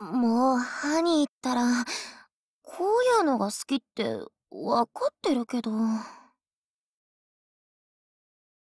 もう歯に行ったらこういうのが好きって分かってるけど。